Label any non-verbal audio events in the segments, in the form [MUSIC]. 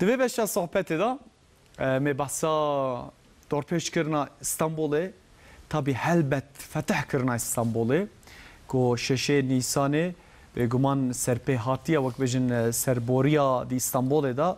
دوی بشن صحبت دا می بحثا دورپیش کرنا استانبوله تابی هلبت فتح کرنا استانبوله کو ششه نیسانه به گمان سرپی هاتیه وک بجن سربوریا دی استانبوله دا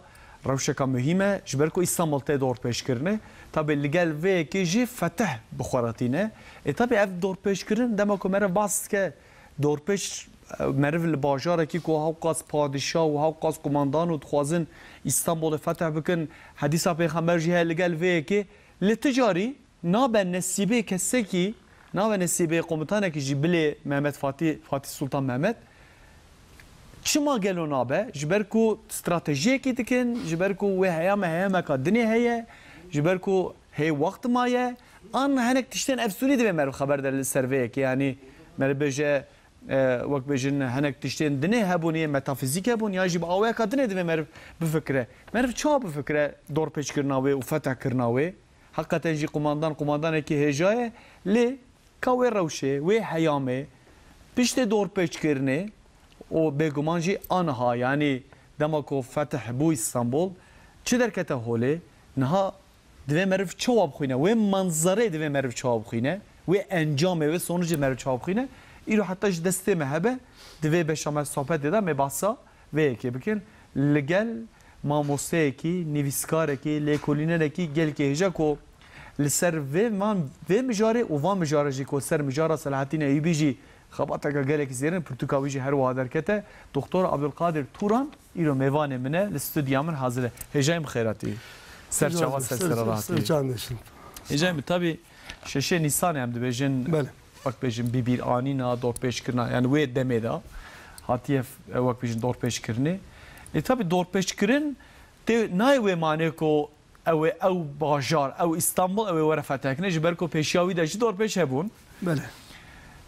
روشکا مهمه جبر کو استانبول ته دور پیش کرنه تابع لگل و کی جی فتح بخوراتینه ای تابع اف دور پیش کرن دما کو مره باس که دور پیش مروف الباجار کی کو قاس پادشاه و هاو قاس کماندان و تخوازن استانبول فتح بکن حدیث پیغمبر جه لگل وی کی لتجاری ناب نصیبه کسی کی ناب نصیبه قومتانه کی جبل محمد فاتی فاتی سلطان محمد ما گلو نابه جبر کو استراتژی کی دکن جبر کو و هيا ما هيا ما کا دنیا جبر کو هي وقت ما يه ان هنگ تشتن افسوني دیم مرو خبر در سروي يعني مربجه وەک بێژن هەنێک تشتێن دنێ هەبوونیە مەتافیزیک هەبوون یاژی بە ئاوەیەکە دنێ دێ مەرف بفکرە مەرف چا بفکرە دۆر پێچکردناوێ و فەتەکردناوێ حقەتەنجی قوماندان قوماندانێکی هێژایە لێ کاوێ ڕەوشێ وێ هەیامێ پشتێ دۆر پێچکردنێ و بێگومانجی ئانها ینی دەمەکۆ فەتەح بووی ئستانبول چ دەرکەتە هۆلێ نها دوێ مەرف چاوا بخوینە وێ منزەرێ دوێ مەرف چاوا بخوینە وێ ئەنجامێ وێ سۆنجی مەرف چاوا بخوینە ایرو حتی ج دسته مهبه دوی به شما صحبت دیده می باسا وی که بکن لگل ماموسته اکی نویسکار اکی لیکولینر اکی گل که هجا کو لسر وی من وی مجاره و وان مجاره جی کو سر مجاره سلاحتین ایوبی جی خبات اگه گلک زیرن پرتوکاوی جی هر وادر کته دکتر عبدالقادر توران ایرو میوان منه لستودیا من حاضره هجایم خیراتی سرچاوا سرسراتی هجایم تابی ششه نیسان هم دبیجن بله vakbejin bir anina dört beş kırna yani ve demeda hatiyef vakbejin dört beş kırni e tabi dört beş kırın te nay ve maneko ev ev bajar ev İstanbul ev ne, fethekne jiberko peşiyavi, de dört beş hebun bele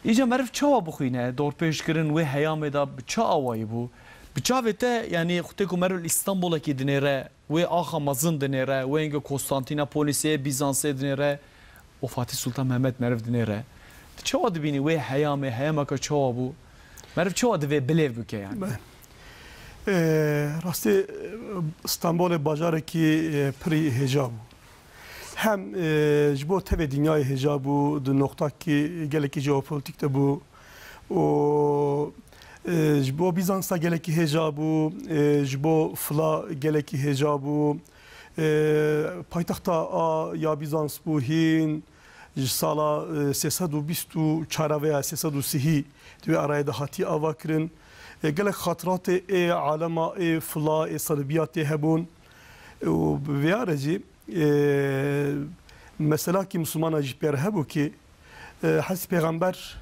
İyice merif çava bukhine dört beş kırın ve heyameda çavayı bu Biçavete yani kuteku merül İstanbul'a ki dinere ve aha mazın dinere ve enge Konstantinopolis'e Bizans'a dinere o Fatih Sultan Mehmet merif dinere. چۆ دبینی وێ هەیامێ هەیەمەکە چۆوە بوو مەرف چۆوە دەوێ بلێ Rastı İstanbul'e ستانبولê ki, pirî hêja bû hem ji bo tevê dinyayê hêja bû di noxtakî gelekî jeopolitîk de bû û ji bo Bizansa gelekî hêja bû ji bo fila gelekî hêja bû paytexta a ya Bizans bû hîn sala e, sesadu bistu çara veya sesadu sihi diye araya da hati avakirin e, gelek hatrat e alama e fla e salbiyat e hebun ve aracı e, mesela ki Müslüman acipler hebu ki e, has peygamber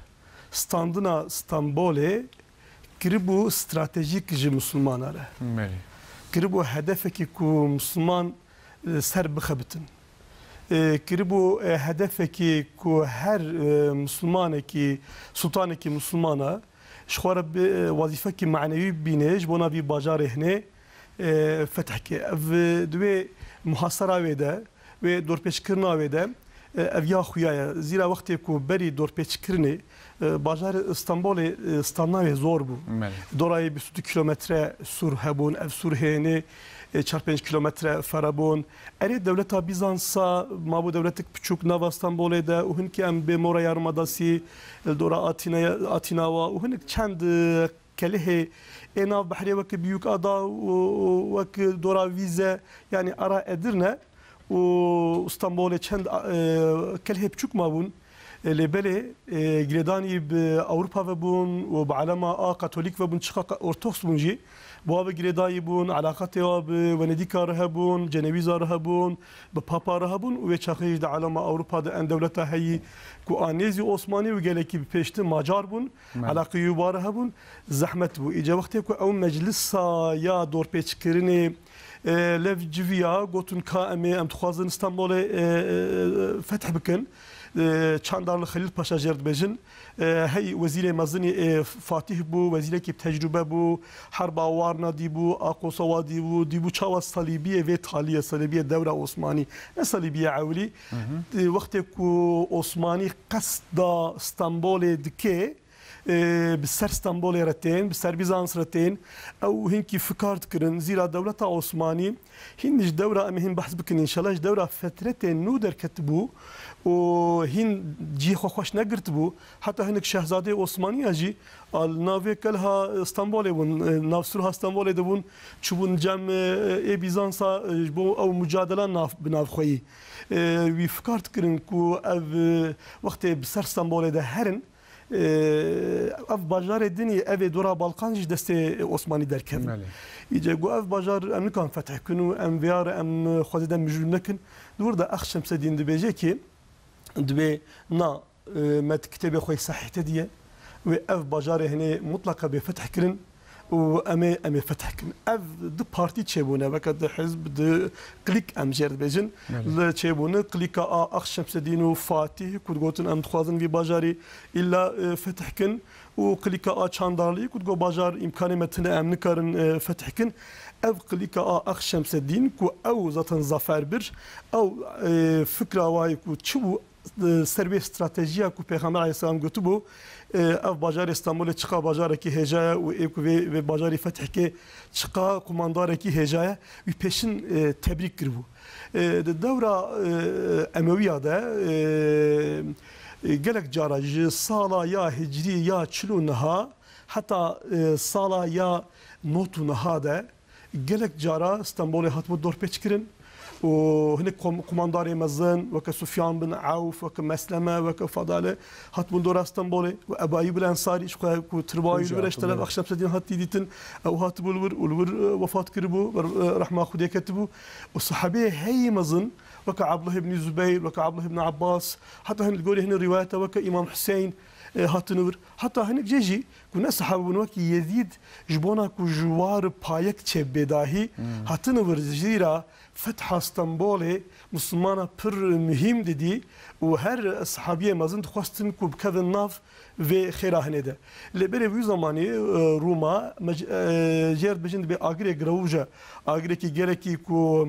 standına Stambole kiribu stratejik ji Müslümanlara. Kiribu hedefe ki ku Müslüman ser bixebitin. کربو هدفکی کو هر مسلمانکی سلطانکی مسلمانه شخوار وظیفه کی معنوی بینش بنا بی بازار هنه فتح کی اف دوی محاصره ویده و دورپیش کرنا ویده اف یا خویا زیرا وقتی کو بری دورپیش کرنی بازار استانبول استاننا زور بو دورای 22 کیلومتره سور هبون اف سور هنه 45 e, kilometre farabon. Erê devleta Bizansa ma bu devletik piçûk nava Stambolê de û hinkî em bê mora yarmadasî e, dora Atinawa û hinek çend e, kelihê enav bahriye wekî büyük ada wek dora vize, yani ara Edirne o İstanbul'a çend kelihê piçûk mabûn. لبلي جلداني بأوروبا وبون وبعلما آ كاثوليك وبون شقا أورتوس بونجي بواب گریدایی بون علاقت و ونیدیکا ره بون جنویزا ره بون به پاپا ره بون و چخیج د علامه اروپا د ان دولت هی کو انیزی عثمانی و گلکی پیشت ماجار بون علاقه یو ره بون زحمت بو ایجا وقتی کو او مجلس یا دور پیچ کرنی لف جویا گوتن کامی ام تخوازن استانبول فتح بکن çandarlı Halil Paşa Cerdbej'in هی وزیر مزن فاتح بو وزیر که تجربه بو هر باور ندی بو اقوسوا دی بو دی بو چاوا صلیبی و تالیه صلیبی دوره عثمانی نه صلیبی اولی وقتی کو عثمانی قصد استانبول دکه بسر استانبول رتين بسر بيزانس رتين او هنكي فكرت كرن زيرا دولة عثماني هنج دورة ام هن بحث بكن ان شاء الله دورة فترة نودر كتبو و هین جی خوش نگرت بو حتی هنک شاهزاده عثمانی اجی ال ناوی کل ها استانبول بون ناو سر استانبول دبون چوبون جم ای بیزانس بو او مجادله ناف بناف خوی وی فکرت کرن کو او وقت بسر استانبول ده هرن اف بازار دنی اف دورا بالقان جی دست عثمانی درکن ایجا گو اف بازار امریکان فتح کنو ام ویار ام خوددن مجرم نکن دور دا اخ شمس دین دبیجه که dibe na ما كتابي خوي صحيح تدية وأف بجاري هنا مطلقة بفتح كرن وأمي أمي فتح كرن أف دو بارتي تشيبونا بك دو حزب دو كليك أم جرد بيجن تشيبونا كليك آ أخ شمس الدين وفاتي كود غوتن أم تخوازن في بجاري إلا فتح كرن وكليك آ تشاندارلي كود غو بجار إمكاني متنا أم نكرن فتح كرن ev klika a ax şemseddin ku ew zaten zafer bir ew fikra vay ku çi bu سروی استراتژیا کو پیغمبر علیه السلام گوتو بو اف بازار استانبول چقا بازار کی هجایا و ایکو و بازار فتح کی چقا کماندار کی هجایا و پیشین تبریک کربو دوره امویه ده gelek caracı sala ya hicri ya çilunha hatta sala ya notunha de gelek cara İstanbul'a hatmı dorpe çıkırın. وهناك قمانداري مزن وك سفيان بن عوف وك مسلمة وك فضالة هات بندور اسطنبول وابا ايوب الانصاري شكو كو ترباي الور اشتلب اخشم سدين هات ديتن او هات بولور والور وفات كربو رحمه خدي كتبو والصحابيه هي مزن وك عبد الله بن زبير وك عبد الله بن عباس حتى هن القولي هن روايته وك امام حسين E, hatınıvır. Hatta hani ceji gune sahabun ki yedid, jbona ku juvar payek çebbe dahi hatınıvır zira fetha İstanbul'e Müslümana pır mühim dedi o her sahabiye mazın tuhastin ku kadın nav ve Le bere bu zamanı e, Roma e, cer bejin bir agre gravuja agre ki gerek ki ku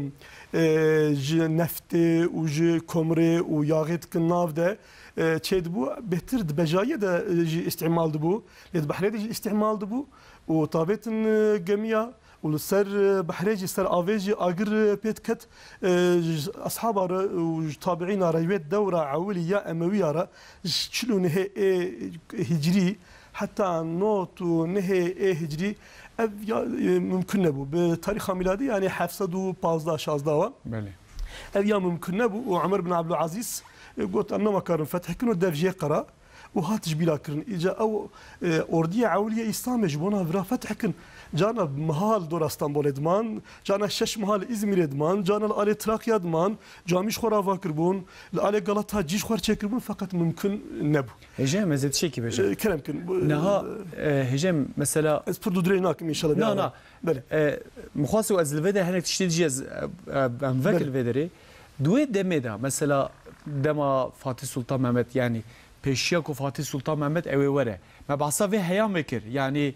nefti uji komre u yağet kınav de چه دبو بهتر دبجایه ده استعمال دبو لد بحرية ده استعمال دبو وطابت جميع ولسر بحريجي سر افيجي اجر بيت كت اصحاب تابعين ريوت دوره عوليه امويه را شلو نهي هجري حتى نوت ونهي هجري ممكن نبو بتاريخ ميلادي يعني 715 16 اف ممكن نبو وعمر بن عبد العزيز قلت انما كان فتح كنو دف جي قرا وهات جبيلا كرن اجا او ارديه عوليه اسلام جبونا فرا فتح كن جانا محال دور اسطنبول ادمان جانا شش محال ازمير ادمان جانا الالي تراقيا ادمان جاميش خرافا كربون الالي غلطا جيش خور كربون فقط ممكن نبو هجام ازد شي كي بجا كلام كن نها هجام مثلا از بردو دريناك ان شاء الله لا لا بله مخاصو از الفيدا هناك تشتي جيز ام فاكر الفيدري دوي دمدا مثلا dema Fatih Sultan Mehmet yani peşiya ku Fatih Sultan Mehmet ewe vere. Me bahsa ve heya mekir. Yani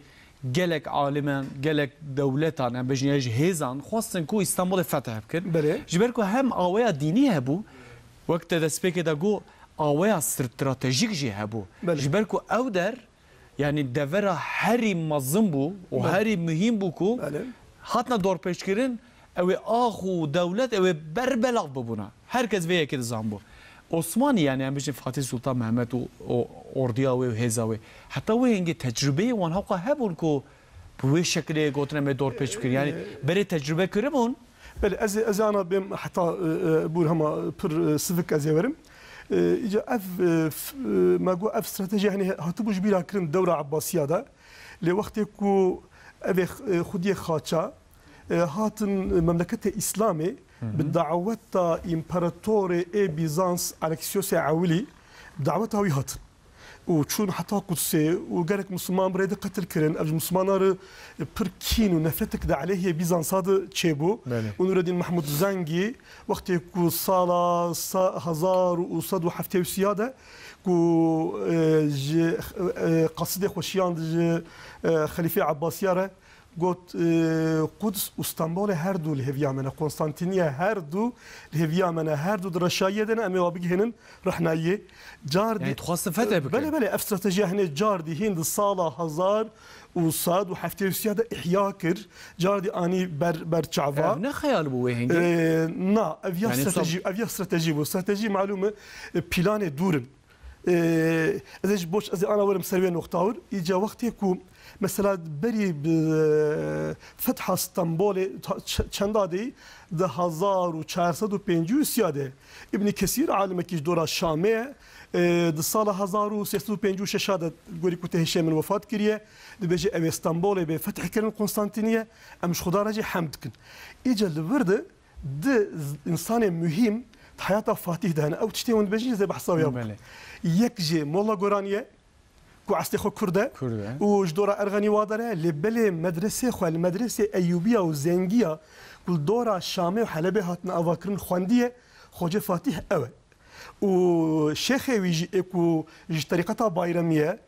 gelek alimen, gelek devletan, em bejine ji hezan, xwastin ku İstanbul'e feteh bikin. Bere. Ji ber ku hem aweya dinî hebû, wekte destpêkê de got aweya stratejik jî hebû. Ji ber ku ew der yani devera herî mazin bû û herî mühîm bû ku hatna dorpêşkirin ew ê ax û dewlet ew ê berbelav bibûne. Herkes vê yekê dizan bû. Osmanlı yani hem bişin Fatih Sultan Mehmet o, o orduya ve heza ve hatta ve inge tecrübe wan hakka hebun ku bu şekilde gotne me dor peş kir yani bere tecrübe kırımın بل از از انا بم حتى بور هما بر سيفك از يورم اجا اف ما جو اف استراتيجيه يعني هتبوش بلا كرم دوره عباسيه ده لوقت كو اف خدي خاطشا هاتن مملكه اسلامي Mhm. بالدعوة إمبراطور إي بيزانس ألكسيوس عاولي دعوته يهاتن وشون حتى قدسي وقالك مسلمان بريد قتل كرن أج مسلمان بركين ونفرتك دا عليه بيزانس هذا تشيبو ونور الدين محمود الزنجي وقت يكو صالة هزار وصد وحفتي وسيادة كو قصيدة خوشيان خليفة عباسيارة گفت قدس استانبول هر دو لهویا منه کنستانتینیه هر دو لهویا منه هر دو درشایه دن امی وابی هنن رحنایی جاردی یعنی تخواست فتح بکن بله بله افتراتجی هنه جاردی هند سالا هزار و صاد و حفتي وسيادة إحياء كر جاردي أني بر بر شعفا نا خيال بو هنجي اه نا أفيا يعني استراتيجي أفيا استراتيجي بو استراتيجي معلومة بلان دورن اه إذا باش أنا ورم سربيا نقطاور إجا وقت يكون mesela beri fetha İstanbul'e çendadi ده هزار و چهارصد و پنجی و سیاده ابن کسیر عالمه کش دورا شامه ده سال هزار و سیصد و پنجی و ششاده گوری کته هشام وفات کریه ده بجه او استانبول به فتح کردن قسطنطینیه امش خدا راجی حمد کن ایجا لورده ده انسان مهم حیات فاتح دهنه او تشتی ون بجی زي بحثاوی یک جه مولا گورانیه كو عستي خو كردة كردة وجدورة أرغني وادرة لبلي مدرسة خو المدرسة أيوبية وزنجية كل دورة شامي وحلبة هاتنا أواكرن خواندية خوجة فاتح أوي وشيخي ويجي اكو جي طريقتها بايرمية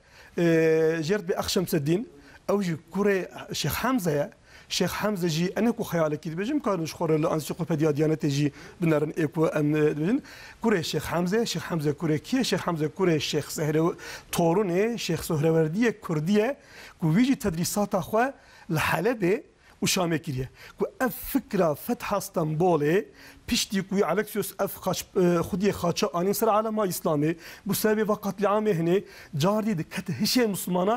جرد بأخ شمس الدين أو جي كوري شيخ حمزة شێخ حەمزەژی ئەنێک و خەیالێکی دەبێژم کارش خۆرە لە ئەنسیقۆپەدیا دیانەتێژی بنەرن ئێکوە ئەم دەبێن کوێ شێخ حەمزێ شێخ حەمزە کوورێکیە شێخ حەمزە کوورێ شێخ سەهرە تۆڕونێ شێخ سۆهرەوەردیە کوردیە کوویژی تەدریساتا خوێ لە حەلەبێ uşamê kiriye ku ev fikra fetha Stenbolê piştî ku Alexios ev xudiyê xaça anîn ser alema İslamê bu sebê ve katliamê hinê carî dikete hişê Müslümana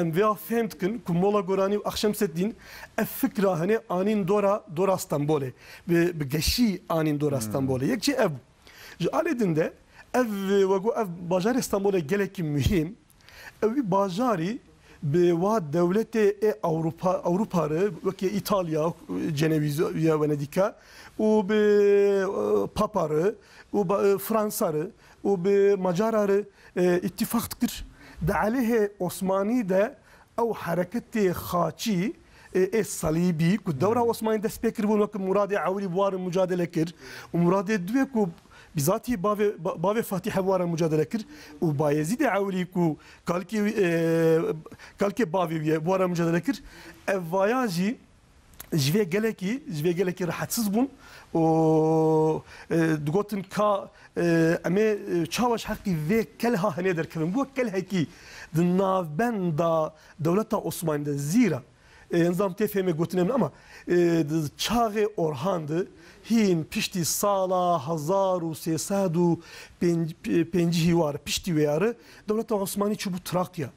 ام ویا فهمت کن که مولا گورانی و اخشم سدین افکر هنه آنین دورا دورا استانبوله به گشی آنین دورا استانبوله یک چی اف جالدین ده ev e, ve bu ev bajar İstanbul'a gelek mühim. Evi bajari be va devlete e Avrupa Avrupa'rı ve İtalya Cenevizya Venedik'a u be paparı u e, Fransa'rı u be Macar'ı e, ittifaktır. عليه عثماني ده او حركه خاچي الصليبي كو الدوره العثمانيه ده سبيكر بون وكم مراد عوري بوار مجادله كر ومراد دوي كو بذاتي باوي باوي فاتح بوار مجادله كر وبايزيد عوري كو كالكي كالكي باوي بوار مجادله كر افواياجي Jve geleki, jve geleki rahatsız bun. O dugotin ka ame çavaş hakkı ve kelha hane der kevin. Bu kelheki dinavben da devleta Osmanlı'da zira. Nizam tefheme gotinem ama çağı orhandı. Hin pişti sala hazaru sesadu penci hivarı pişti veyarı. Devleta Osmanlı çubu Trakya.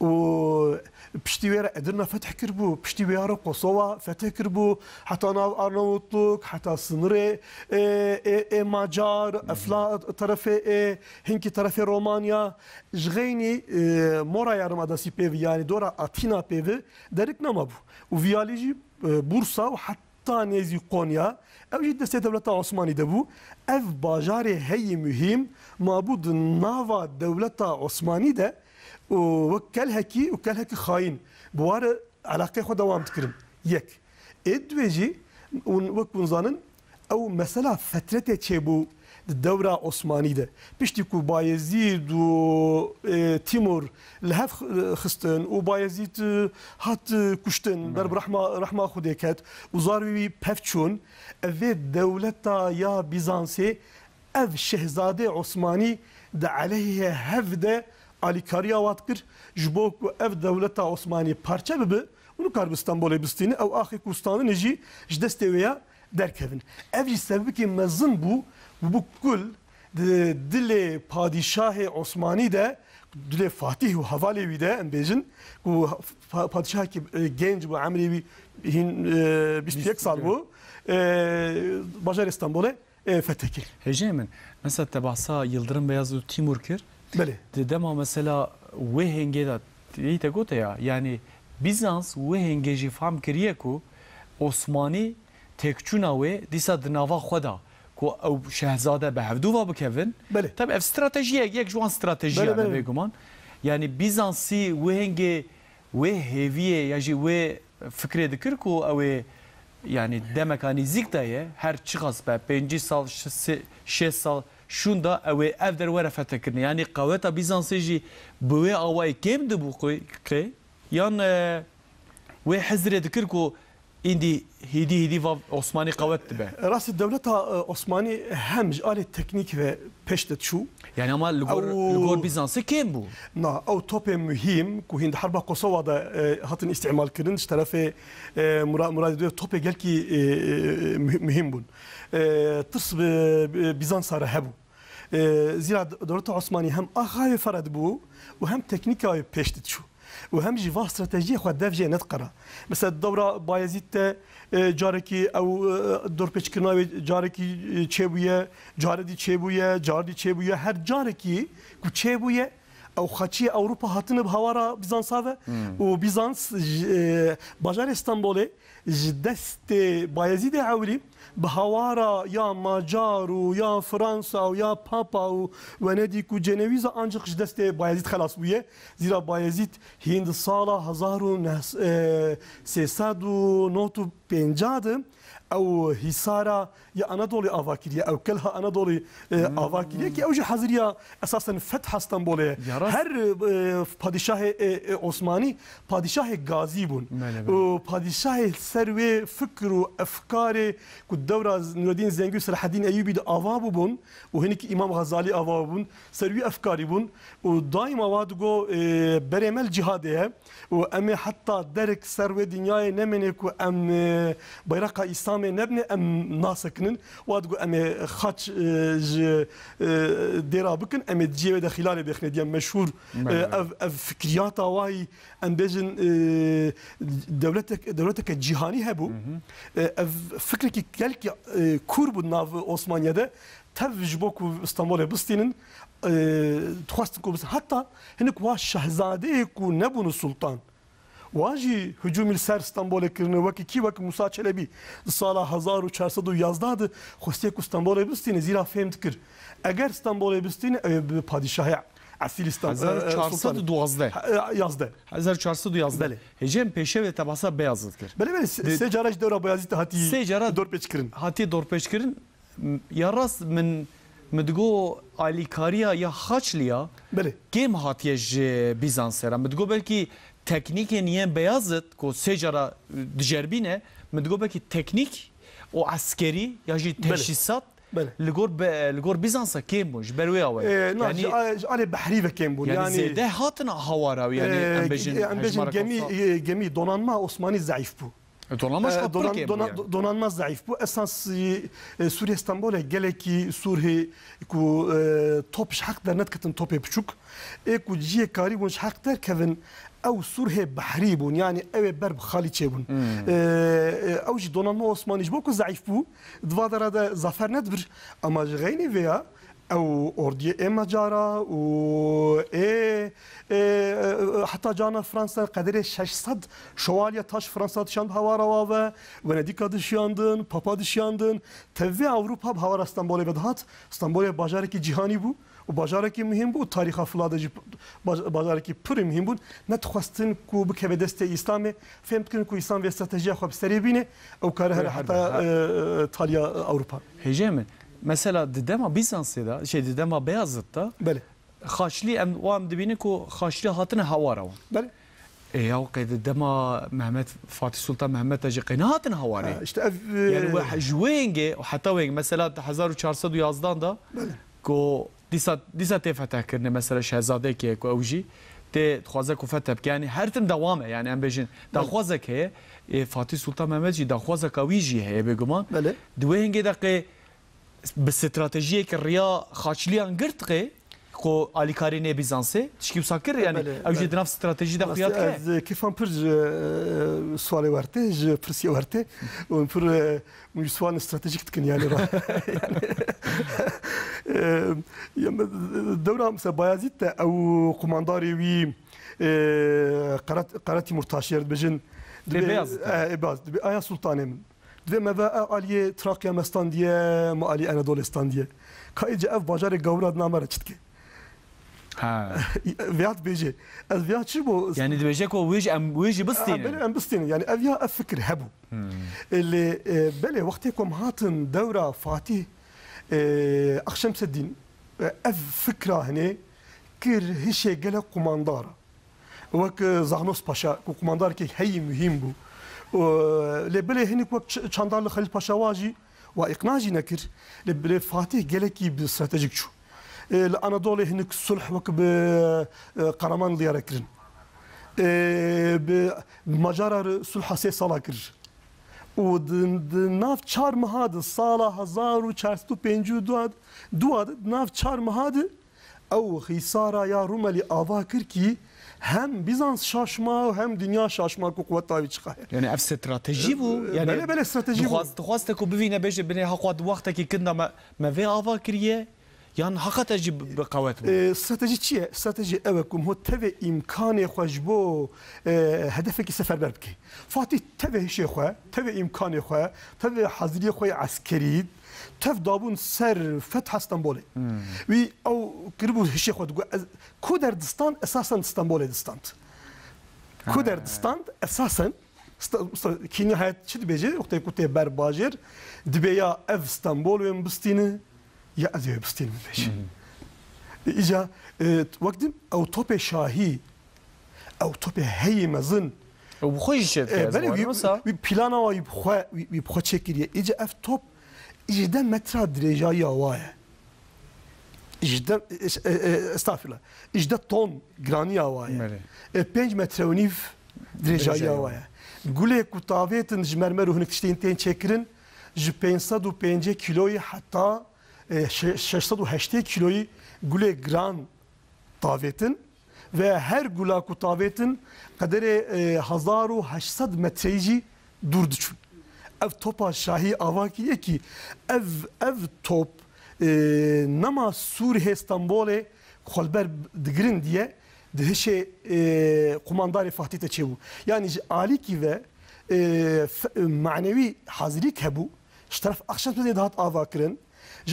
و بشتي ويرا قدرنا فتح كربو بشتي ويرا قصوى فتح كربو حتى ناو أرناوطلوك حتى سنري اي ماجار افلا طرف هنكي طرف رومانيا جغيني مورا yarımadası pevi yani dora Atina pevi derik nama bu. Uviyalici Bursa hatta nezi Konya ev jî destê Dewleta Osmanî de bû, ev bajarê heyî mühîm mabû di nava Dewleta Osmanî de û wek kelhekî û kelhekî xaîn bi war علاقê xwe dewam dikirin. Yek. Ê duê jî wek hûn zanin ew mesela fetretê çêbû دەورا عوسمانیدا پشتی و باەزید و تیمور لە هەف خستن و باەزیت هات کوشتن بەر ڕحما خودێکەت وزاروی پەفچوون ئەێ دەولەتا یا بیزانسێ ئەف شەهزادێ عوسمانی دە عليهەیە هەفدە ئالیکاریا وات کرد ji bo ku ev dewleta Osmanî parçe bibi û kar Bistanbolê bistîne ew axî Kustanê jî ji destê wêya derkevin. Ev jî sebikî mezin bû Mubukkul dile padişahı Osmani de dile Fatih ve Havalevi de bezin ku padişah ki e, genç bu Amrevi hin e, bir pek sal bu e, Bajar İstanbul'e fethekir. Hejemin mesela tebasa Yıldırım Beyazıt Timur kir. Beli. Dedema mesela ve hengeda deyte gote ya yani Bizans ve hengeji fam kiriye ku Osmani tekçuna ve disa dinava xoda. او شهزاده به هفدوفا بكفن بله طب اف استراتيجيه يك جوان استراتيجيه بله بله. بيغمان يعني بيزانسي وهنجي وهيفيه يجي و فكري دكركو او يعني دمكانيزيك دايه هر چغاس به 5 سال 6 سال شوندا او اف در وره فتكرني يعني قوات بيزانسي جي بوي اواي كيم دبوقي كي يان و حزر دكركو indi, hidi hidi Osmanlı kavetti be. Rası devlet e, Osmanlı hem jale teknik ve peşte şu. Yani ama Lugor Bizans'ı kim bu? Na, o tope mühim ku Hind harba Kosova'da e, hatın istimal kirin iş tarafı e, murad, murad ediyor tope gel ki e, e mühim bun. E, tırs Bizans ara hebu. E, zira devlet Osmanlı hem ahayı farad bu hem teknik ayı peşte şu. و هم جیوا استراتژی خود دفجه نت قرا مثلا دوره بایزید جارکی او درپچ کناوی جارکی چه بویه جاردی چه بویه جاردی چه بویه هر جارکی کو چه بویه او خاچی اروپا هاتنه بهوارا بیزانس و بیزانس باجار استانبولی ji destê Bayezîdê Ewlî bi hewara ya Macar û ya Fransa û ya Papa û Venedîk û Cenevîza ancak ji destê Bayezîd xelas bûye. Zîra Bayezîd hind sala 1950 ew hîsara يا أناضولي أفاكيريا أو كلها أناضولي أفاكيريا كي أوجه حزريا أساسا فتح اسطنبول هر پادشاه عثماني پادشاه غازي بون پادشاه سروي فكر و أفكار كد دورة نور الدين زنگي سرح الدين أيوبي دا أفابو بون وهنك إمام غزالي أفابو بون سروي أفكاري بون ودائما وادغو برمل جهاده وأمي حتى درك سروي دنياي نمنك وأم بيرقى إسلامي نبني أم ناسكن bikirin wat got em ê xaç ji dêra bikin em ê ciyê wê de xilalê bêxine diye meşhur ev ev fikriyata wayî em bêjin dewleteke cîhanî hebû ev fikrekî gelkî kûr bû nav Osmaniyede tev ji bo ku İstanbulê bistînin dixwastin ku bis heta hinek wa şehzadeyê ku nebûne sultan Vaji il ser İstanbul kirni vaki ki vaki Musa Çelebi sala 1400 yazdadı Hostiyek Stambol ebistini zira fehmt kir. Eğer Stambol ebistini e, e, padişahya Asilistan. 1412 e, yazdı. 1412 yazdı. Bele. Hecem peşe ve tabasa beyazıdır. Bele bele. Secara işte ora beyazıtı hati. Secara. Dorpeç kirin. Hati dorpeç kirin. Yaras min مدگو آلیکاریا یا خاچلیا بله گیم هاتیه جی بیزانس را مدگو بلکی تکنیک نیه بیازد کو سه جرا دجربینه مدگو بلکی تکنیک او عسکری یا جی تشخیصات بله لجور ب... لجور بيزنسا كيم بوج بروي اول إيه يعني على بحريفة كيم بوج يعني, يعني زيد هاتنا هوارا يعني امبيجن امبيجن جميع جميع دونانما عثماني ضعيف بو Donanma e, e donan, donan, yani. Donanma zayıf. Bu esas e, e Suriye İstanbul'a geleki Suriye ku e, top haklar net katın top buçuk. E ku ciye kari bunş haklar kevin ev Suriye bahri bun yani hmm. e, ev berb haliçe bun. Ev donanma Osmanlı bu ku zayıf bu. Dva darada zafer net bir amacı gayni veya او اوردي اما جارا و اي, إي حتى جانا فرانسا قدر 600 شواليه تاش فرانسا دشان هوارا و وناديكا دشاندن پاپا دشاندن تفي اوروبا هوارا استنبول بدهات استنبول بازاركي جهاني بو و بازارکی مهم بود تاریخ فلادجی بازارکی پر مهم بود نتخواستن کو به که دست اسلام فهم کن کو اسلام و استراتژی خوب سری بینه او کار هر حتی تالیا اروپا هجمه mesela dedema Bizans'ta şey dedema Beyazıt'ta Bele. Haçlı em am dibini ko Haçlı hatını havara wan. Bele. ايوا قيد دما مهمت فاتي سلطان مهمت i̇şte قناعتن هواري اشتا يعني hatta جوينجي mesela 1400 yazdan da. دا كو disa disa تفتح kırne mesela Şehzade ki ko اوجي تي خوازه كو يعني هرتم دوامه يعني ام بيجين دا هي فاتي سلطان مهمت جي دا خوازه كويجي هي بيجمان دوينجي دقي bi stratejiyekî riya xaçiliyan girt qê خو الیکاری نه بیزانسی تشکیب ساکر یعنی او جدی نفس استراتژی ده خویات که از کیفان پر سوال ورته ج پرسی ورته و پر مش سوال استراتژیک تکن یعنی را [LAUGHS] یعنی دوره هم سبایزیت او قمانداری وی قرات قرات مرتاشیر بجن دبی باز دبی آیا سلطانه من دوێمە بە ئەو ئالیێ تراقیەمەستان دیە مالی ئەنەدۆلستان دیە کایجە ئەف باژارێک گەورات نامەرە چتکێ viyat bêje ez viya çi bo yani dibêje ku wêj em wêjî bistîn em bistîn yani ev ya ev fikir hebû hmm. e lê e, belê wextê ku em hatin dewra Fatih e, Axşemseddîn ev fikra hinê kir hişê gelek qumandara wek Zahnos Paşa ku qumandarekî heyî mühim bû لبلا هنك وقت چندار لخليل باشا واجي وإقناجي نكر لبلا فاتح جلكي بستراتيجيك شو الأناضول هنك صلح وك بقرمان ديارة كرن بمجارة صلح سي سالة كرن و ناف چار مهاد سالا هزار و چارستو پنجو دواد دواد ناف چار مهاد او خیسارا یا روملی آوا کر کی هم بیزانس شاشما و هم دنیا شاشما کو قوت تاوی چخه یعنی اف استراتژی بو یعنی بله بله استراتژی بو خواست خواست کو ببینه بشه بنه حقات وقت کی کنده ما ما وی آوا کریه یان حقیقتا جی بقوت بو استراتژی چیه استراتژی اوه کوم هو تبع امکان خوش بو هدف کی سفر بربکی فاتی تبع شی خو تبع امکان خو تبع حاضری خو عسکری تف دابون سر فتح اسطنبول وي او قربوا هشي خد كو دردستان اساسا اسطنبول دستانت كو دردستان اساسا ki nihayet çi dibeci oktay kutay berbajer dibeya ev İstanbul ve bistini ya ev bistini beş. İca vaktim ev tope şahi ev tope heymezin Bu hoş işe. Böyle bir plana var bir bir çekiriye. İca ev top 20 metre dereceyi havaya. 20 e, e, e, estağfurullah. 20 ton grani havaya. E 5 metre univ nif dereceyi havaya. Gule kutavetin jmermer ruhnek tişteyin ten çekirin. Ji 505 kiloyu hatta 680 kiloyu gule gran davetin ve her gula kutavetin kadere 1800 metreyi durdu düşün. ev topa şahi avakiye ki ev ev top e, nama Sur Hestambole kolber digrin diye dihişe e, kumandarı Fatih Teçebu. Yani Ali ki ve e, e manevi hazirlik hebu. Ştaraf akşam bize daha avakirin.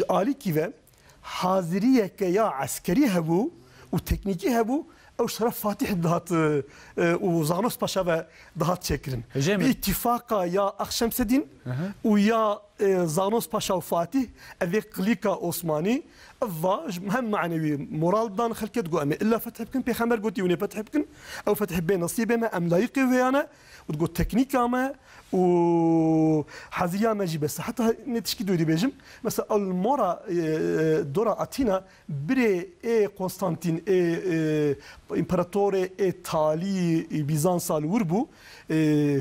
Ali ki ve haziriyeke ya askeri hebu u tekniki hebu او شرف فاتح دهات اه، اه، وزانوس باشا دهات شكرن باتفاقا يا اخشم سدين u ja euh, Zanos Paşa u Fatih ev klika Osmani va hem manevi moral dan halket go ame illa feth bkin peygamber goti uni feth bkin ev feth be nasibe me am layık ve yana u go teknik ama u haziya mecibesi hatta ne netişki duydu bejim mesela al mora e, dora Atina bre e Konstantin e, e imperatore e tali e, Bizans al vurbu e,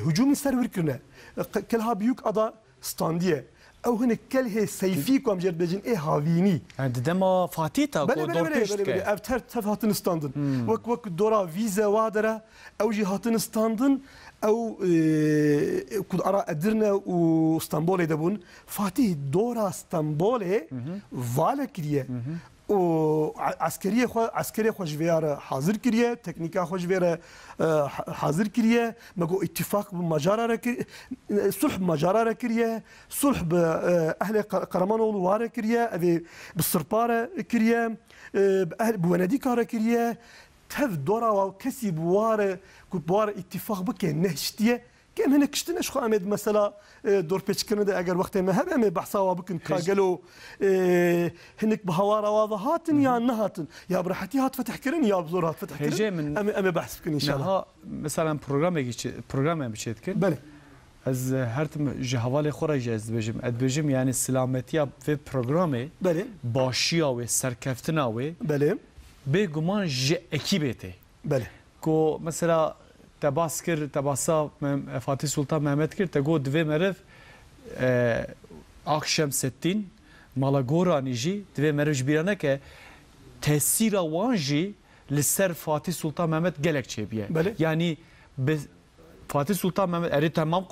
hücum servirkine kelha büyük هذا ستانديه او هنك كله سيفيكم جد بجن اي هافيني عند دما فاتيتا بلا بلا بلا بلا بلا افتر تف هاتن ستاندن وك وك دورا فيزا وادره او جي هاتن ستاندن او إيه كود ارا ادرنا واسطنبول دبون فاتي دورا اسطنبول فالكريه او عسکری خو عسکری خوش ویاره حاضر کریه تکنیکا خوش ویاره حاضر کریه مگو اتفاق مجارا را صلح مجارا را کریه صلح به اهل قرمان ولوار کریه اوی بسرپار کریه اهل بوندی کار کریه تف دورا و کسی بواره کو بواره اتفاق بکنه نشتیه كان هنا كشتناش خو عماد مثلا دور بيتشكرنا ده اگر وقت ما هم امي بحثا وابكن كاغلو هنك بهوارا واضحاتن يا نهاتن يا برحتي هات فتح كرن يا بزور هات فتح كرن امي امي بحث بكن ان شاء الله مثلا برنامج برنامج بشيت كن بله از هر تم جهوال خورج از بجم اد بجم یعنی سلامتی و برنامج بله باشیا و سرکفتنا و بله به گمان ج اکیبته بله کو مثلا të bas kër, basa e, Fatih Sultan Mehmet kër, të go dve mërëv e, akşam settin, malagora niji, dve mërëv jbirane ke tesira wanji ser Fatih Sultan Mehmet gelek çebiye. Böyle? Yani bez, Fatih Sultan Mehmet eri tamam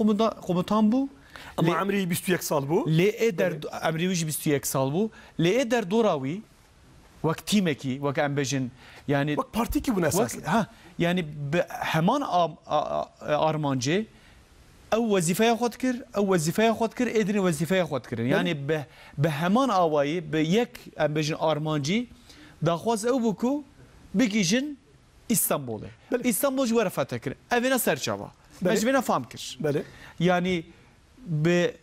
komutan, bu. Ama amri 21 sal bu. Le eder amri 21 sal bu. Le eder doravi vaktimeki vak ambejin yani vak parti ki bu nesas. Ha یعنی به همان آرمانجه او وظیفه خود کرد او وظیفه خود کرد ادنی وظیفه خود کرد یعنی به به همان آوایی به یک بجن آرمانجی داخواز او بکو بگیجن استانبوله استانبول جوار فتح کرد اوینا سرچاوا مجبینا فهم کرد بله یعنی به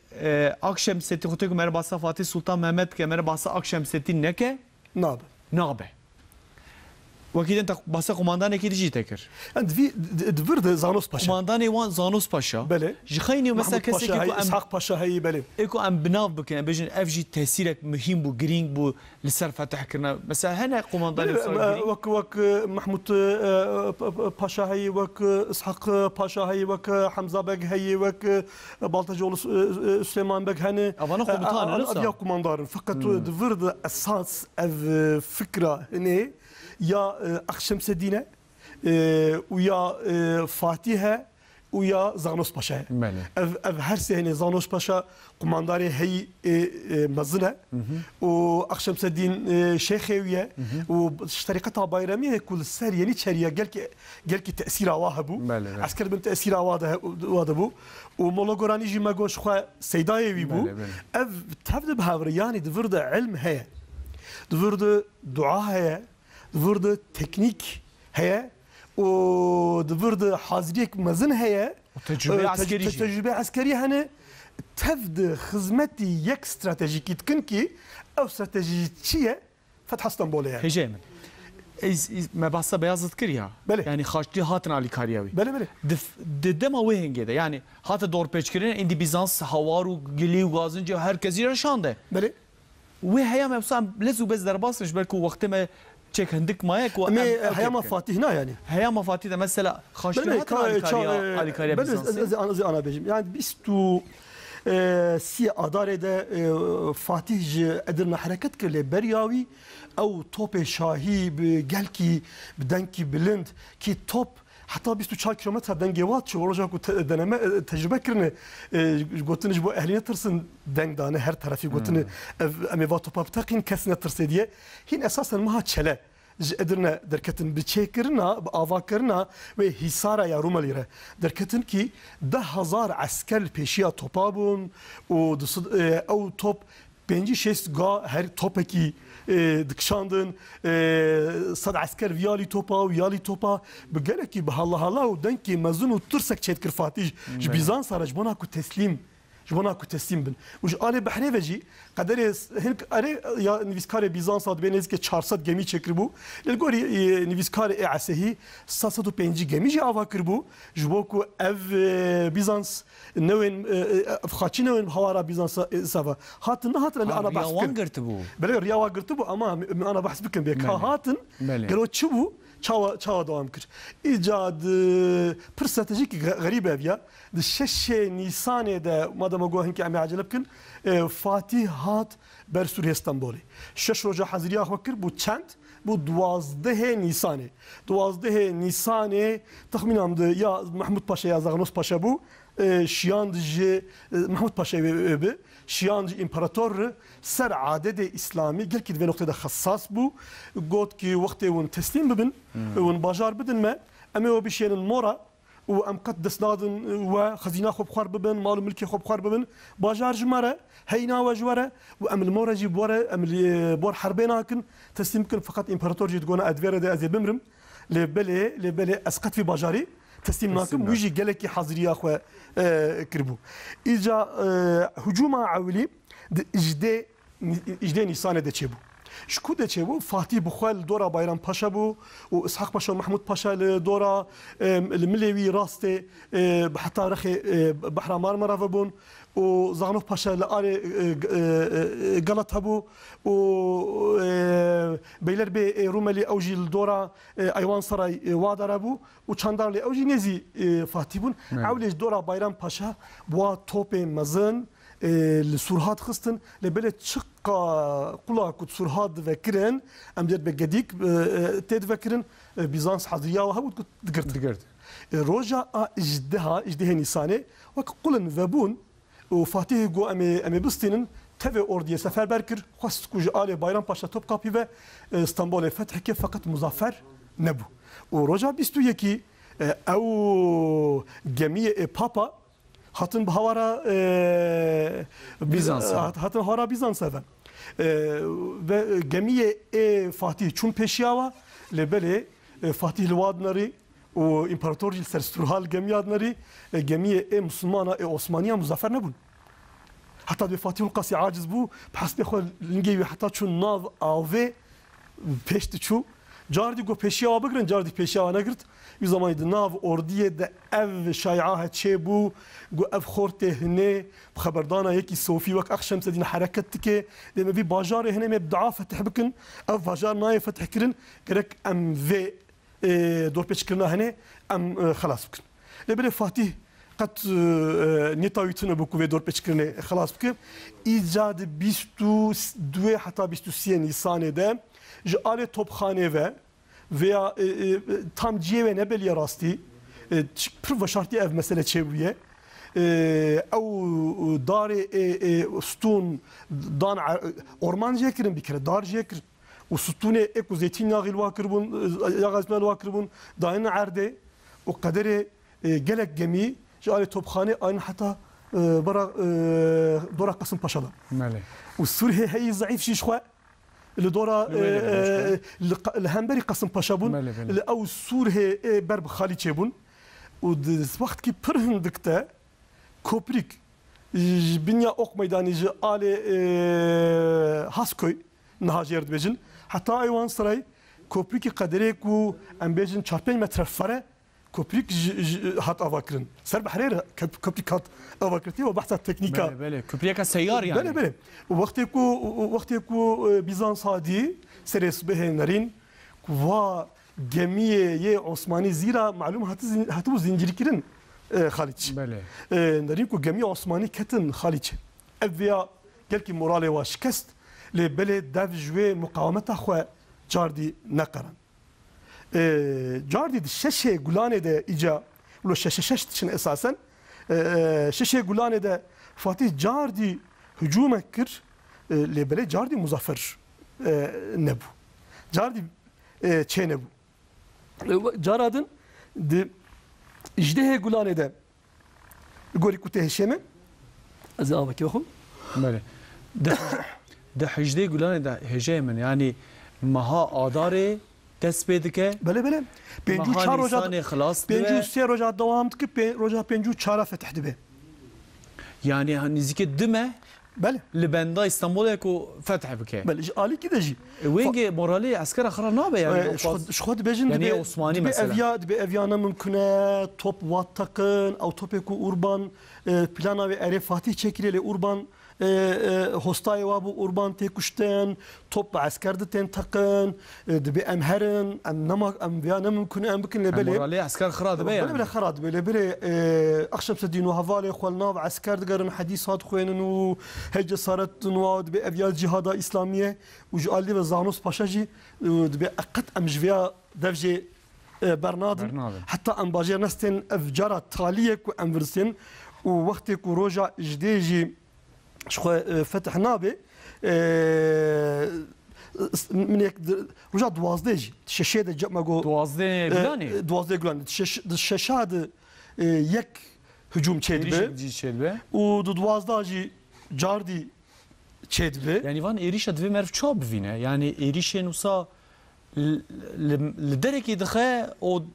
اکشم ستی خودتو که مره باسا فاتح سلطان محمد که مره باسا اکشم ستی نکه نابه نابه وكيد انت بس كوماندان اكيد جي تكر انت في دفرد زانوس باشا كوماندان وان زانوس باشا بله جخيني مثلا كسي كي اسحاق باشا هي بله ايكو ام بناف بك يعني بجن اف جي تاثيرك مهم بو جرين بو لسر فتح كنا بس هنا كوماندان وك وك محمود باشا اه، هي وك اسحاق باشا هي وك حمزه بك هي وك بالتاجول سليمان اه، بك هنا ابا نخو بتان انا اه، ابيا كوماندان فقط دفرد اساس الفكره هنا يا E, Akşemseddin'e, e, uya e, Fatih'e, uya Zagnos Paşa'ya. Ev, ev her sene Zagnos Paşa kumandarı hey e, e, mazına. O Akşemseddin şeyhe üye. O ştarikata bayramiye kul ser yeni çeriye gel ki gel ki tesir avaha bu. Asker bin tesir avaha bu. O mologorani jima goş xwa Seydayevi bu. Ev tevde bhavri yani dvirde ilm heye. Dvirde dua heye vurdu teknik heye o vurdu hazriyek mazın heye tecrübe askeri tecrübe askeri hani tevdi hizmeti yek strateji kitkin ki ev strateji çiye Fetha İstanbul'a yani. Hece emin. از مبحث بياضت كريا بله يعني خاشتي هاتن علي كارياوي بله بله دف ددم اوي هنگه ده يعني هات دور پیچ کرن اندی بیزانس هوارو گلی و گازنجه هر کسی را شانده بله وی هیا مبسام لزو بز در باسش بلکو وقتی ما çekendik maya ko mi haya mafatih na yani haya mafatih de mesela haşlahat alikariya alikariya bizansı ben anızı ana bejim yani biz tu سي اداري ده فاتح قدرنا حركت كلي برياوي او توب شاهي بجلكي بدنكي بلند كي توب hatta 24 kilometreden gevat çı olacak deneme e, tecrübe kirne e, gotinij bu ehliye tırsın denk dane her tarafı gotini hmm. emi vatopap takin kesine tırsı diye hin esasen maha çele edrne derketin bi çekirna bi avakirna ve hisara ya Rumelire derketin ki da hazar asker peşiya topabun o e, ev top benci şest ga her topeki دکشاندن صد عسكر ویالی توپا و یالی توپا بگلکی به الله الله و دنکی مزن و ترسک چید کرفاتیش جبیزان سارج بنا کو تسلیم ji bo nako teslim bin û ji alê behrêve jî qederê hinek erê ya nivîskarê Bizansa dibê nêzîkê 400 gemî çekiribû li gorî nivîskarê Esehî 150 gemî jî ava kiribû ji bo ku ev e, Bizans newên e, e, xaçî newên hawara Bizansa sava hatin nehatin em ana behs girtibû Belê riyawa girtibû ama em ana behs bikin bê ka hatin gelo çi bû çawa, çawa devam kir. İcad pir stratejik garîb ev ya. Di şeşê Nisanê de madem گوهن کە ئەمە عجلبکن فاتی هات بەرسوری هێستانبۆلی شش ڕۆژە حەزری ئاخوە کرد بوو چەند بوو دوازدەهێ نیسانێ دوازدەهێ نیسانێ تەخمینام یا محمود پاشە یا زەغنۆس پاشە بوو şiyan diye Mahmut Paşa evi şiyan imparator ser adede İslami gerçi ve noktada hassas bu got ki vakti un teslim bibin un bajar bidin me ama o bir şeyin mora و ئەم قەت دەستنادن و خزینا خۆ بخوار ببن ماڵ ملکی خۆ بخوار ببن باژار ژمارە هەیناوە ژوارە و ئەم مۆرەجی بۆرە ئەم بۆر حربێ ناکن تەسلیم بکن فقط ئیمپەراتۆرجی دگۆنە ئەدوێرە دە ئەزێ بمرم لێ بەلێ لێ بەلێ ئەسقەتفی باژاری تەسلیم ناکەم ویژی گەلێکی حەزریە خوێ کردبوو ئیجا هجوما عولی ژدێ ژدێ نیسانە دەچێ بوو Şku deçe bu Fatih Bukhal dora Bayram Paşa bu u İshak Paşa Mahmud Paşa li dora Milevi raste e, hatta rehi e, Bahra Marmara ve bun u Zanuf Paşa li ari e, Galata bu u Beylerbe Rumeli Avcı li dora Ayvan Saray Vadara bu u Çandarlı Avcı nezi Fatih bun. Avlej dora Bayram Paşa bu topê mezin سرهاد خستن لبلد شقة قلا كنت سرهاد ذكرن أم جد بجديك تد ذكرن بيزانس حضية وهبود كنت ذكرت ذكرت روجا اجدها اجدها نيساني وكقولن ذبون وفاتيه جو أمي أمي بستينن Teve orduya seferber kir, Kucu Ali Bayrampaşa Topkapı ve İstanbul'e fethike fakat muzaffer ne bu? O roja bistu yeki ev gemiye e papa Hatun Havara e, Bizans. E, Hatun Havara Bizans efendim. E, ve gemiye e, Fatih çun peşiyava lebele e, Fatih Livadnari o imparator ilser struhal gemi adnari e, gemiye e Müslümana e Osmaniye muzaffer ne bun. Hatta bir Fatihul Kasi aciz bu. Hasbi xo lingeyi hatta çun nav ave peşti çu Cardi go peşiya bıgırın cardi peşiya ana girt. Bir zamanıydı nav ordiye de ev şay'a heçe bu. Go ev horte hne. Haberdana yeki sofi vak akşam sedin hareket tike. Deme bir bajar hne me bda'a fetih bıkın. Ev bajar naye fetih kirin. Gerek em ve e, dorpeç kirna hne. Em halas e, bıkın. Lebele Fatih kat e, nita yutuna bu kuvvet dört peşkirine halas bıkın. İcadı bistu duve hatta bistu siyen nisanede ale topxaneve veya e, e, tam ciyeve nebel yarasti e, pırva şartı ev mesele çevriye او دار ستون دان اورمان جيكرن بكره دار جيكر وستون اكو زيتين ياغل واكربون ياغزمان واكربون داين عرده وقدر جلك جمي جاري توبخاني اين حتى برا دورا قسم باشالا مالي والسوري هي ضعيف شي شخوه لدورا الهمبري قسم باشا بون او سور هي برب خالي تشبون ودز وقت كي برهن دكتا كوبريك بنيا اوك ميداني جي الي هاسكوي نهاجير دبجن حتى ايوان سراي كوبريكي قدريك و امبيجن 4 متر فره كوبريك ج... ج... هات افاكرن سرب حرير كوبريك هات افاكرتي وبحث التكنيكا بله بله كوبريك السيار يعني بله بله وقت يكو وقت يكو بيزانس هادي سرس به نرين و جميع ي عثماني زيرا معلوم هات هاتو زنجير كيرن خالد بله نرين كو جميع عثماني كتن خالد افيا كلكي مورالي واشكست لبلد دافجوي مقاومتها خو جاردي نقرن Ee, car dedi şeşe gulanede ica ulo şeşe şeş için esasen ee, şeşe gulanede Fatih cardi hücum ekkir ee, lebele cardi muzaffer ne bu cardi çene şey bu caradın di ijdehe gulanede gorik uteheşeme az avaki okum böyle de hücde [COUGHS] gulanede hejemen yani maha adare کەس پێ دکە بەێ بێ پێنج چهار ڕۆژانێ خلاص پێنج سێ ڕۆژات دەوام دکە پێ ڕۆژا پێنج و چارە فتح دبێ یانێ هەنیزیکە دمە بله li benda İstanbulê ku feth bike Bel ji alî de jî Wêngê moralê ezkera xira nabe xwe dibêjin dibe Osmanî evya dibe evyana mümkune top wat takin ew topê ku urban plana ve erê Fatih çekirê urban هستای و ابو ئوربان تکشتن توپ بە ئەسکەر دتێن تەقن دەبێ ئەم هەرن ئەم نەماک ئەم بیان نممکن ئەم بکن لە بێ لێ ئەسکەر خرات بێ خرات بێ لە برێ ئەخشب سە دین و هەواڵێ خۆل ناو ئەسکەر دەگەرن حەدی حدیثات خوێنن و هج صارت نواد نووا دەبێ ئەڤیا اسلامیه و جالی و زانوس پاشەژی دەبێ اقت ام جویا دەفژێ برنادن حتى ام باجي نستن افجارا تاليك كو ووقتك وروجا جديجي شخوا فتح نابي من یک روزا دوازده جی ششه ده جمع گو دوازده گلانی دوازده گلانی ششه ده یک hücum çedbi. çedbi. U dudvazdacı cardi çedbi. Yani van erişe dve merv çob vine. Yani erişe nusa لدرجه دخه او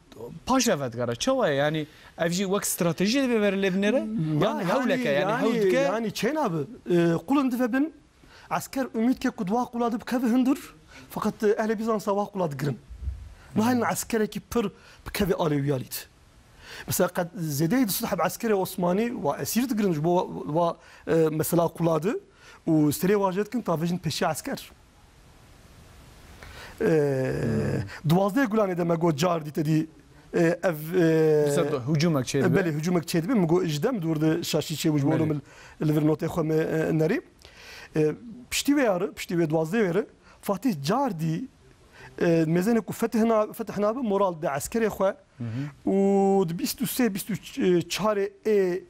باشا افت شو يعني یعنی افجی وقت استراتيجي اللي بر لبنره يعني هولك يعني هولك يعني شين ابي چه انت فبن عسكر بن عسكر أميت كود ولاد بكذا هندر فقط أهل بيزانس واقولاد قرن ما هن عسكري كبر بكذا ألوياليت مثلا قد زيدي صاحب عسكري عثماني وأسيرة قرن جبوا و مثلا قولاد وسري واجد كنت طافجن بشي عسكر 12 گولانی دەمە گۆ جار دیتەدی ev hücumek çêdibe. Belê hücumek çêdibe mi got ji dem dûr de şaşî çêbûj bo min li vir notê xwe me nerî. E, piştî wê yarı piştî wê duwazdê wêre Fatih car dî e, mezenê ku fetihna fetihnabe moral de eskerê xwe û di bîst û sê bîst û e, çarê ê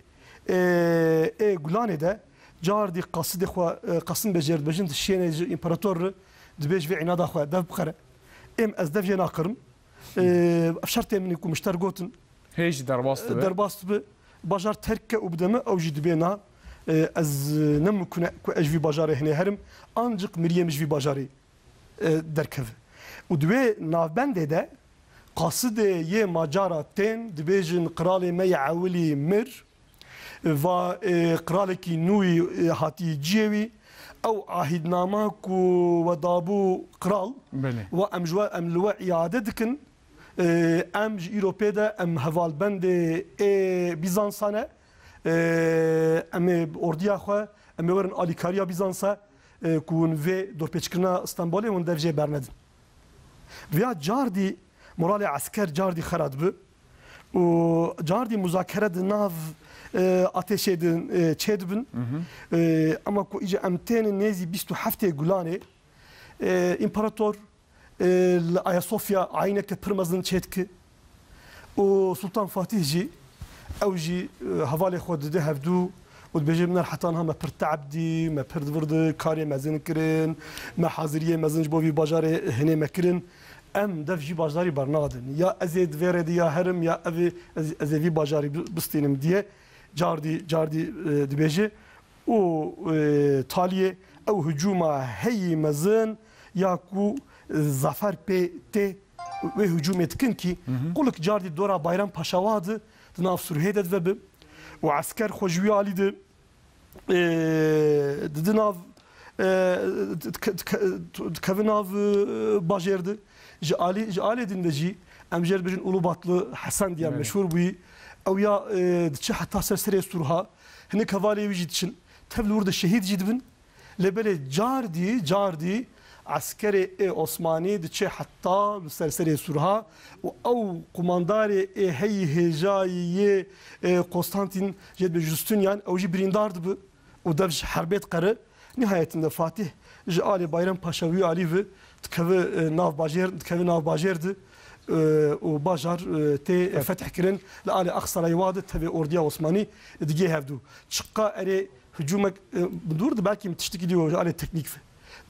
ê gulanê de car dî qasidê xwe qasim bejêr دبيج في عناد اخويا دف بخره ام از دف جينا قرم شرط من يكون مشتر قوتن هيج درباست درباست بجار تركه وبدمه او جد بينا از نم كنا كو اجفي بجاري هنا هرم انجق مريم جفي بجاري دركف ودوي نافبند ده قصد يه ماجارا تين دبيجن قرالي مي عولي مر و قرالي كي نوي هاتي جيوي او عهدنامه كو ودابو قرال بله وام جوا ام لو اعاده دكن ام اوروبا دا ام هوال بند اي بيزانسانه ام اورديا خو ام ورن اليكاريا بيزانسا كون في دوربيتشكنا اسطنبول ون درجه برند ويا جاردي مورال عسكر جاردي خراد بو و جاردي مذاكره ناف ateş edin çedbin ama ko ije ایجا nezi bistu hafte gulane imparator Ayasofya aynete عینه çetki o Sultan Fatihci و آه، آه، سلطان فاتح جي او هفالي آه، خود ده هفدو و بيجي من الحطان ما پر عبدي ما پر دورد كاري مزن كرن ما حاضريه مزن بوفي بازار هنا مكرن ام دف جي برنادن يا ازيد فيرد يا هرم يا ازي ازي بازاري بستينم ديه Cardi, Cardi e, dibeji u e, taliye ev hücuma heyi mezin ya ku e, zafer pe te ve hücum etkin ki kuluk cardi dora bayram paşa vadı dınav surhedet ve bi u asker hojvi alidi e, dınav e, tkavinav e, bajerdi ji ali ji ali dinde ji emjer birin ulu Hasan diye meşhur bu او يا دتش حتى سرسري سورها هنا كفالي ويجي تشن تفلور شهيد جدبن لبلي جاردي جاردي عسكري اي عثماني دتشي حتى سرسري سورها او قمانداري اي هي هجاي اي قسطنطين جد جوستونيان او جي بريندارد بي او دفج حربيت قرı nihayetinde Fatih Ali Bayram Paşa ve Ali ve tkavı nav bajer tkavı nav bajerdi. باجار تي فتح كرن لآل أخصر يواد تبي أورديا عثماني دقي هفدو شقا أري هجومك بدورد belki تشتكي ديو على تكنيك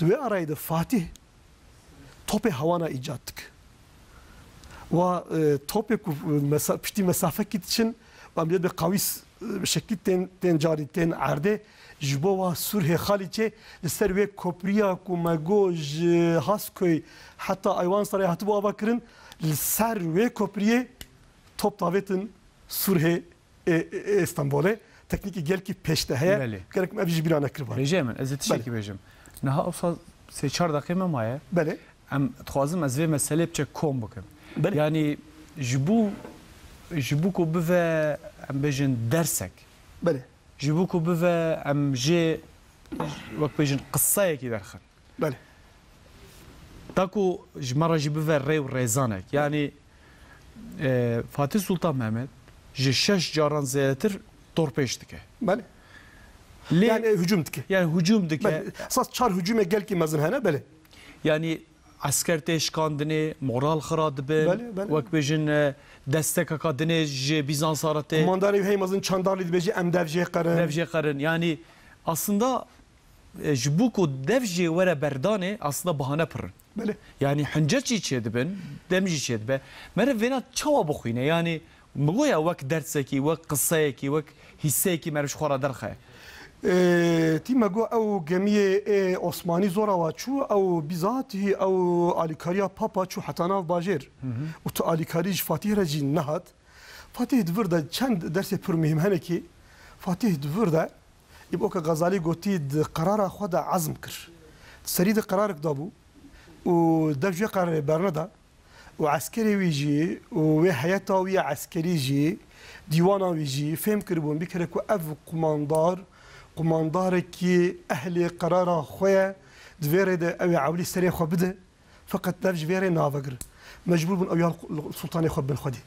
دوي araydı Fatih topu havana icattık. Ve e, topu e, mesa, pişti mesafe git için amca bir kavis e, şekli ten ten cari ten arde jbova surhe halice serve kopriya kumago haskoy hatta ayvan sarayı hatı bu avakırın li ser ve kopriye top davetin Surhe e, e, İstanbul'e teknik gelki peşte heye gerek mi bir birane kırba. Rejim, ez tişeki bejim. Naha olsa se çar dakika mı maye? Bele. Em tuhazım ez ve mesele çek kom bakım. Bele. Yani jibu jibu ko bve em bejin dersek. Bele. Jibu ko bve em je vak bejin kıssaya ki derken. Bele. Tako ji mara jî bive Yani e, Fatih Sultan Mehmet ji şeş caran zêtir torpêj dike. Belê. Lê, yani hücum dike. Yani hücum dike. Belê. Esas çar hücume gelkî mezin hene belê. Yani asker têşkandinê, moral xira dibin, wek bêjin e, destekeka dinê ji Bizans haratê. Kumandarê Heymaz'ın çandarlî dibêjî em dev jê karın. Dev karın. Yani aslında e, ji bo ku dev jê aslında bahane pirin. بله یعنی حنجەرچی چێدبن دەمژی چێت بە مەرە وێنە چاوە بخوینە ینی بگویە وەک دەرسێکی وەک قسەیەکی وەک هیسەیەکی مەرش خۆرە دەرخەیە. تیمەگو ئەو گەمیە ئۆسمانی زۆرەوە چوو ئەو بیزاتی ئەو ئالیکاریا پاپا چوو حتاناو باژێر و تو ئالیکاریش فاتی رەجی نەهات فاتی دووردە چەند دەرسێ پرمیم هەنێکی فاتی دووردە ئیبۆکە غەزاری گوتی قرارە خۆدا عزم کرد سەری قرارێکدا بوو ودرجة قرر برندا وعسكري ويجي وحياته ويا عسكري يجي ديوانا ويجي فهم كربون بكرك وأف قماندار قماندار كي أهل قرار خويا دفيري ده أو عولي سري خو بده فقط درج فيري نافقر مجبور بن أويا السلطان خو بن خدي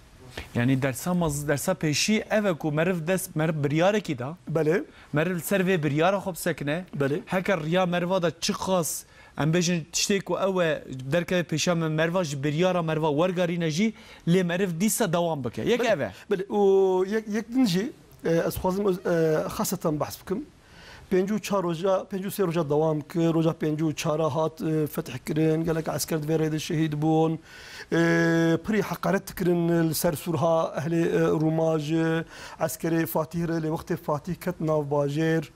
يعني درسا مز درسا پیشی اوه کو مرف دست مرف بریاره کی دا بله مرف سر و بریاره خوب سکنه بله هکر ریا مروا دا چه خاص ام بجن تشتي كو او دركه بيشام مروا جبريارا مروا ورغاري نجي لي مرف ديسا دوام بك يك اوا بل و يك نجي از خوازم خاصه بحث بكم بينجو چهار روزا بينجو سه روزا دوام ک روزا بينجو چهار هات فتح کرن گلک عسكر دویره د شهید بون پری حقارت کرن سر سورها اهل روماج عسكري فاتيره لوقت فاتيكت ناف باجر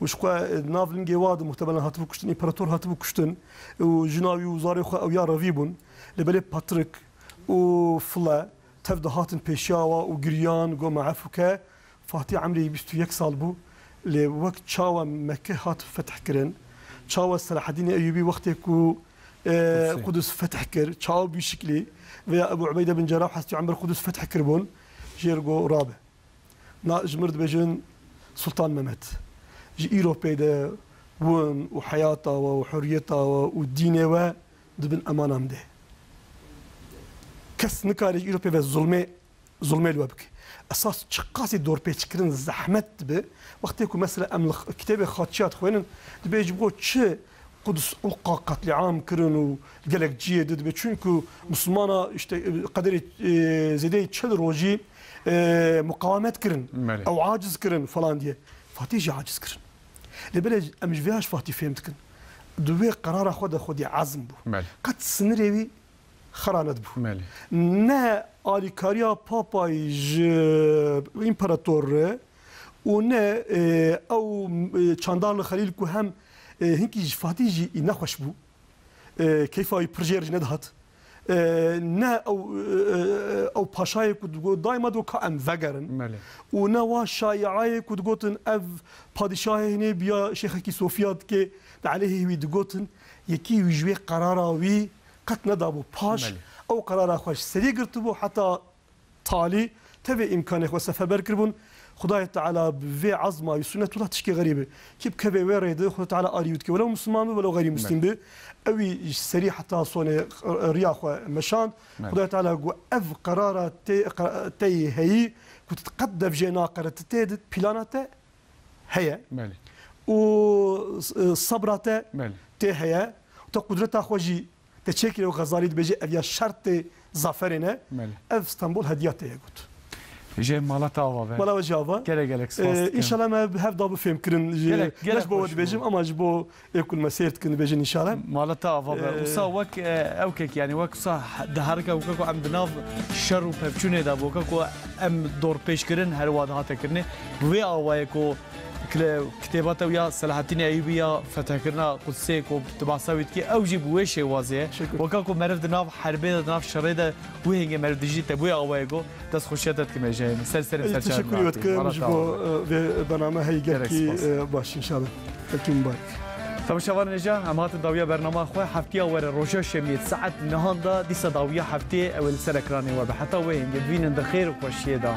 وشكو نافلن جواد محتملا هاتو كشتن امبراطور هاتو كشتن وجناوي وزاري خو او يا رافيبون لبلي باتريك وفلا تفد هاتن بيشاوا وجريان جو معفوكا فاتي عمري بيشتو سال بو لوقت شاوا مكه هات فتح كرن شاوا صلاح الدين ايوبي وقتكو قدس فتح كر تشاو بشكلي ويا ابو عبيده بن جراح حسيت عمر قدس فتح كربون جيرغو رابع ناجمرد بجن سلطان ممت ji Îropê de win û heyata we û hurriyeta we û dînê we dibin emanan de. Kes nikare ji Îropê ve zulmê zulmê li we bike. Esas çi qasî dorpêçkirin zehmet dibe wextê ku mesela em li kitêbê xatiya dixwênin dibe ji bo çi Kudüs ukka katliam kırın û gelek ciyê dibe çünkü Müslümana işte kaderê e, e, zedeyê çel rojî e, mukavemet kirin, ew aciz kırın falan diye. Fatih aciz kırın. لبلاج امش فيهاش فاتي فهمتكن دوي قرار خود خودي عزم بو قد سنريوي خرانت بو مالي نه آلیکاریا پاپای امپراتور و نه او چاندار خلیل که هم هنکی فاتیجی نخوش بو کیفای پرژیر ندهات نه او او پاشای کود دایما دو که ام وگرن و نه وا شایعای کود گوتن اف پادشاه هنه بیا شیخ کی سوفیاد که علیه وی دگوتن یکی ویجوی قرارا وی قط ندابو پاش او قرارا خوش سری گرتبو حتی تالی تبع امکان خو سفبر کربون خدای تعالی به عظمه و سنت الله تشکی غریبه کی بکبه و رید خدای تعالی الیوت کی ولو مسلمان ولو غیر مسلم به اوی سری حتا صون ریا خو مشان خدای تعالی گو اف قرارات تی هی كنت تقدم جينا قرات تيد بلاناته هي مالي و صبرته مالي تي هي تو قدرته خوجي تشكيل وغزالي بيجي افيا شرط زافرنا مالي اف اسطنبول هديته يقول جێ ماڵەت ئاوا بەڵەوە جاوا ئیشەڵە مە هەفدا بفێم کردن گەلش بۆەوە دبێژم ئەماش بۆ ئێکول مەسێرتکن بێژن نیشارە ماڵەت ئاواسا وەک ئەوکێک ینی وەکسا دەهرکە وکەکو ئەم بناو شەر و پەپچونێدا بۆکەکو ئەم دۆڕ پێشکردن هەروە هاتەکردێ بێ ئاوایەکۆ کتێباتە یا سەلاحتینی ئەیبە فتەکردنا قوسێک و تباساویت مرف ئەو جی بێ شێوازەیە خوشية مەرف ناو جاي ناف شەڕێدا بوو هێنگە مەردژی تەبووی ئەوەیە في دەست هاي جاكي باش إن شاء الله باششان تەکیم باک. تماشاوان نجا هات داوية برنامج خو حفتي أول روجا شميت ساعت نهاندا دي صداوية حفتي اول سر اكراني وبحتا وين بين دخير وخوشية دا